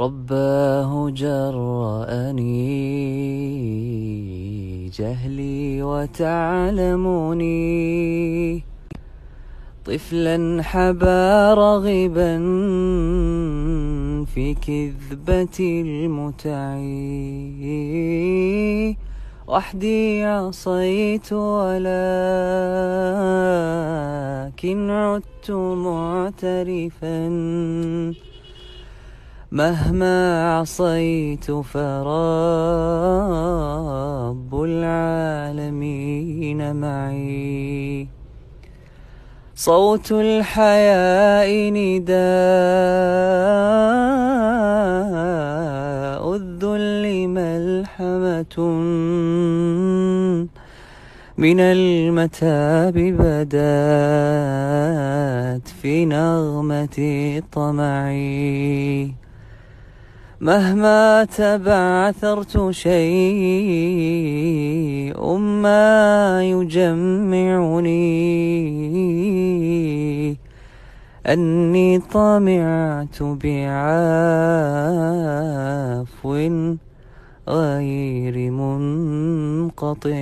رباه جرأني جهلي وتعلمني طفلا حبا رغبا في كذبة المتع وحدي عصيت ولكن عدت معترفا مهما عصيت فرب العالمين معي صوت الحياء نداء الذل ملحمة من المتاب بدات في نغمة طمعي مهما تبعثرت شيء ما يجمعني أني طمعت بعفو غير منقطع